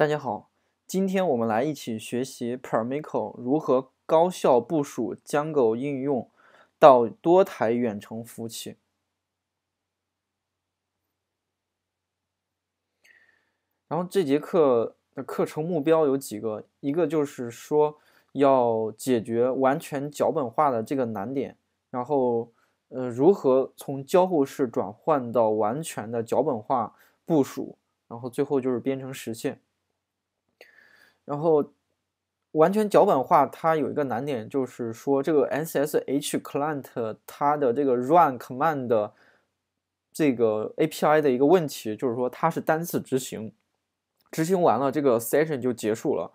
大家好，今天我们来一起学习 PermiCo 如何高效部署 Django 应用到多台远程服务器。然后这节课的课程目标有几个，一个就是说要解决完全脚本化的这个难点，然后呃如何从交互式转换到完全的脚本化部署，然后最后就是编程实现。然后，完全脚本化，它有一个难点，就是说这个 SSH client 它的这个 run command 这个 API 的一个问题，就是说它是单次执行，执行完了这个 session 就结束了，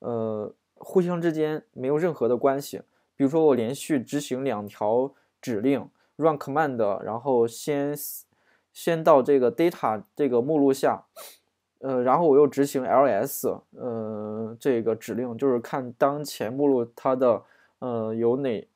呃，互相之间没有任何的关系。比如说我连续执行两条指令 run command，然后先先到这个 data 这个目录下，呃，然后我又执行 ls，呃。这个指令就是看当前目录它的呃有哪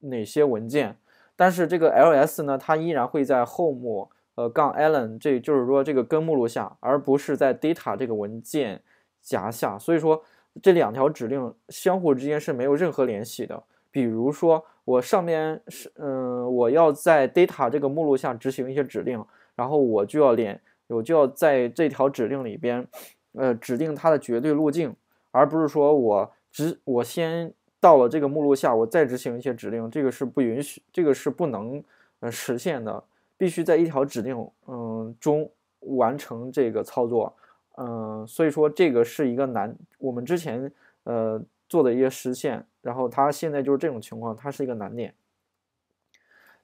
哪些文件，但是这个 ls 呢，它依然会在 home 呃杠 -Allen 这就是说这个根目录下，而不是在 data 这个文件夹下。所以说这两条指令相互之间是没有任何联系的。比如说我上面是嗯我要在 data 这个目录下执行一些指令，然后我就要连我就要在这条指令里边呃指定它的绝对路径。而不是说我执我先到了这个目录下，我再执行一些指令，这个是不允许，这个是不能呃实现的，必须在一条指令嗯中完成这个操作，嗯，所以说这个是一个难，我们之前呃做的一些实现，然后它现在就是这种情况，它是一个难点。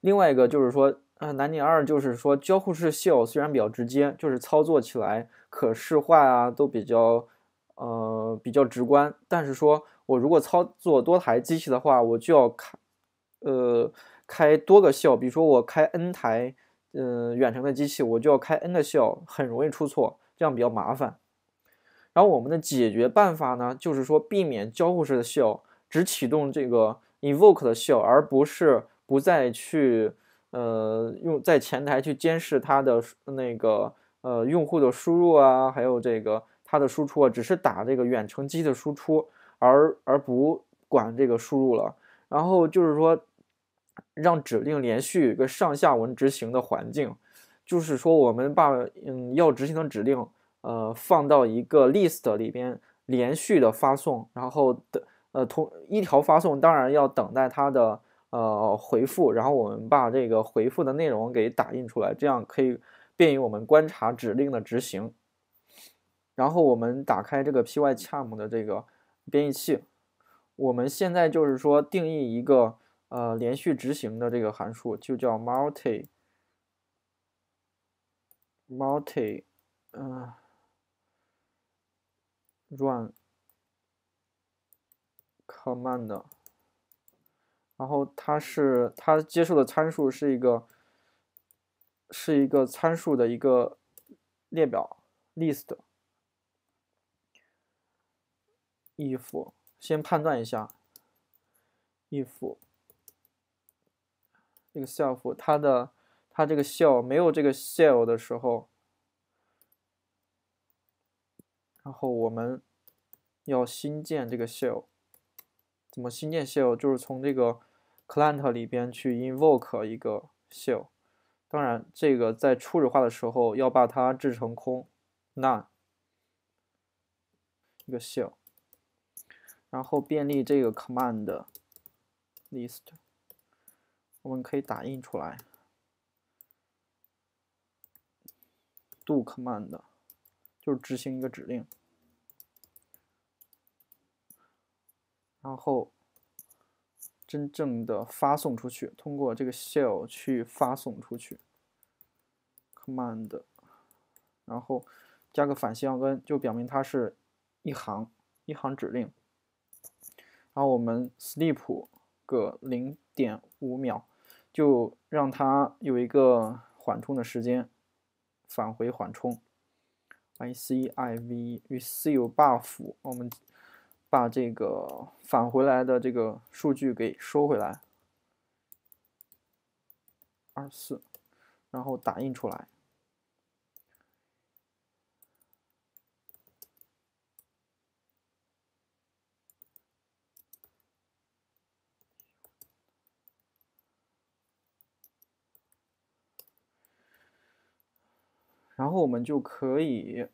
另外一个就是说，呃，难点二就是说交互式 shell 虽然比较直接，就是操作起来可视化啊都比较。呃，比较直观，但是说我如果操作多台机器的话，我就要开，呃，开多个效，比如说我开 n 台，呃，远程的机器，我就要开 n 个效，很容易出错，这样比较麻烦。然后我们的解决办法呢，就是说避免交互式的效，只启动这个 invoke 的效，而不是不再去，呃，用在前台去监视它的那个呃用户的输入啊，还有这个。它的输出啊，只是打这个远程机的输出，而而不管这个输入了。然后就是说，让指令连续一个上下文执行的环境，就是说我们把嗯要执行的指令呃放到一个 list 里边连续的发送，然后的呃同一条发送当然要等待它的呃回复，然后我们把这个回复的内容给打印出来，这样可以便于我们观察指令的执行。然后我们打开这个 PyCharm 的这个编译器，我们现在就是说定义一个呃连续执行的这个函数，就叫 multi，multi，嗯，run，command。然后它是它接受的参数是一个是一个参数的一个列表 list。if 先判断一下，if Excel 它的它这个 shell 没有这个 shell 的时候，然后我们要新建这个 shell，怎么新建 shell？就是从这个 client 里边去 invoke 一个 shell，当然这个在初始化的时候要把它置成空 None 一个 shell。然后便利这个 command list，我们可以打印出来。do command 就是执行一个指令，然后真正的发送出去，通过这个 shell 去发送出去 command，然后加个反向 n，就表明它是一行一行指令。然后我们 sleep 个零点五秒，就让它有一个缓冲的时间，返回缓冲 r C c v r e c e i v e buff，我们把这个返回来的这个数据给收回来，二四，然后打印出来。然后我们就可以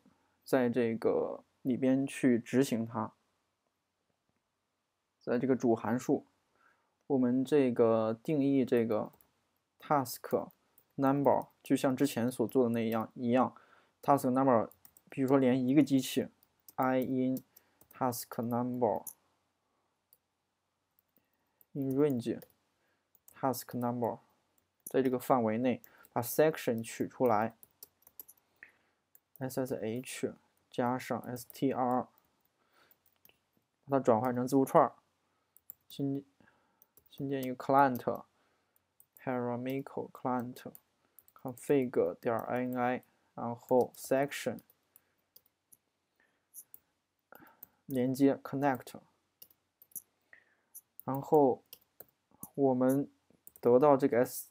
在这个里边去执行它。在这个主函数，我们这个定义这个 task number，就像之前所做的那样一样。task number，比如说连一个机器，i in task number in range task number，在这个范围内把 section 取出来。SSH 加上 STR，把它转换成字符串。新新建一个 c l i e n t p a r a m i a l client config 点 ini，然后 section 连接 connect，然后我们得到这个 S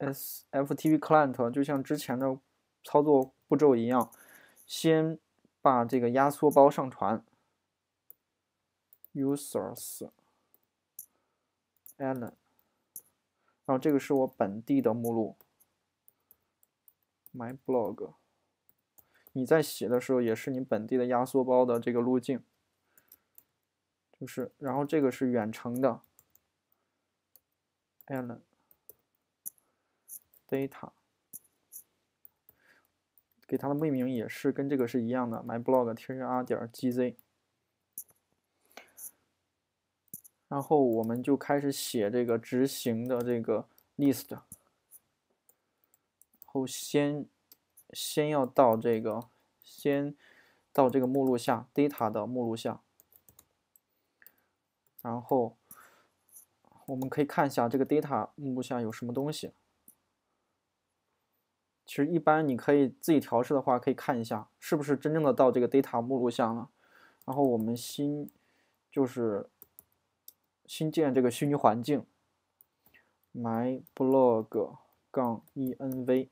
SFTP client 就像之前的操作。步骤一样，先把这个压缩包上传，users，alan，然后这个是我本地的目录，my blog。你在写的时候也是你本地的压缩包的这个路径，就是，然后这个是远程的，alan，data。给它的命名也是跟这个是一样的，my blog t r 点 g z。然后我们就开始写这个执行的这个 list。后先先要到这个先到这个目录下 data 的目录下。然后我们可以看一下这个 data 目录下有什么东西。其实一般你可以自己调试的话，可以看一下是不是真正的到这个 data 目录下了。然后我们新就是新建这个虚拟环境 myblog 杠 env，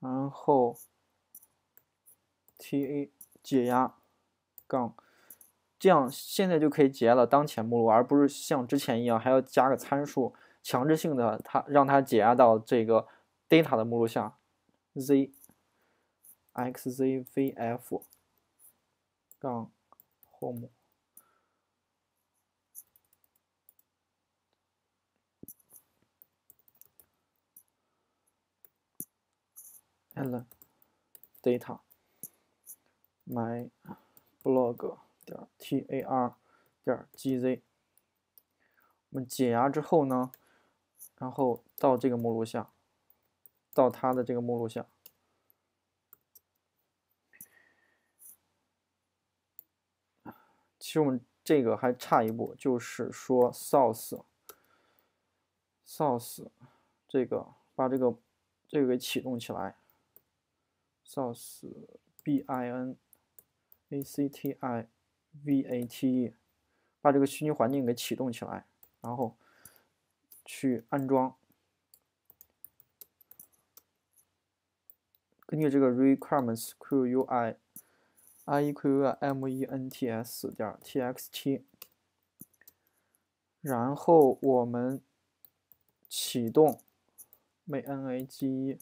然后 ta 解压杠，这样现在就可以解压了当前目录，而不是像之前一样还要加个参数强制性的它让它解压到这个。data 的目录下，z xzvf 杠 home l data my blog 点 tar 点 gz，我们解压之后呢，然后到这个目录下。到它的这个目录下，其实我们这个还差一步，就是说，source，source，这个把这个这个给启动起来，source b i n a c t i v a t e，把这个虚拟环境给启动起来，然后去安装。根据这个 requirements q u i i e q u i m e n t s 点 t x t，然后我们启动 manage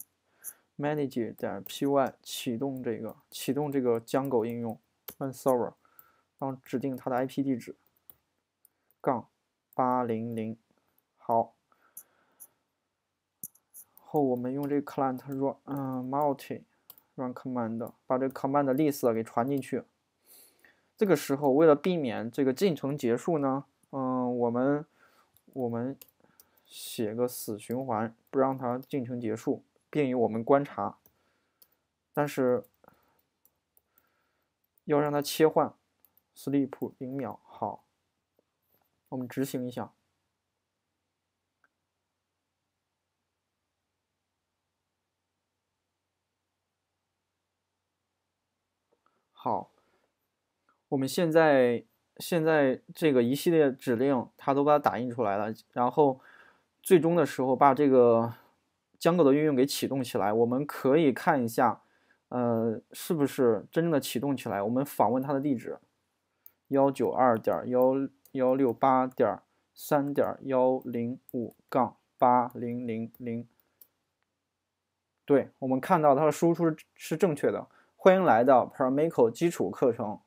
manage 点 p y 启动这个启动这个 Django 应用 w e n server，然后指定它的 I P 地址，杠八零零，好。后我们用这个 client run，嗯，multi run command，把这个 command list 给传进去。这个时候为了避免这个进程结束呢，嗯，我们我们写个死循环，不让它进程结束，便于我们观察。但是要让它切换 sleep 零秒。好，我们执行一下。好，我们现在现在这个一系列指令，它都把它打印出来了。然后最终的时候，把这个江狗的运用给启动起来。我们可以看一下，呃，是不是真正的启动起来？我们访问它的地址：幺九二点幺幺六八点三点幺零五杠八零零零。对，我们看到它的输出是正确的。欢迎来到 Pramiko 基础课程。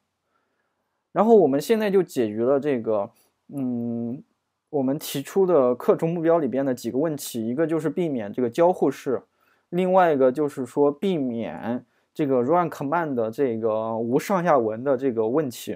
然后我们现在就解决了这个，嗯，我们提出的课程目标里边的几个问题。一个就是避免这个交互式，另外一个就是说避免这个 run command 的这个无上下文的这个问题。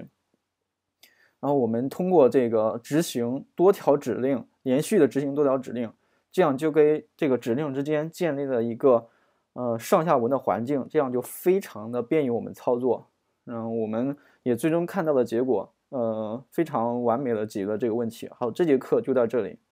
然后我们通过这个执行多条指令，连续的执行多条指令，这样就跟这个指令之间建立了一个。呃，上下文的环境，这样就非常的便于我们操作。嗯，我们也最终看到的结果，呃，非常完美的解决了这个问题。好，这节课就到这里。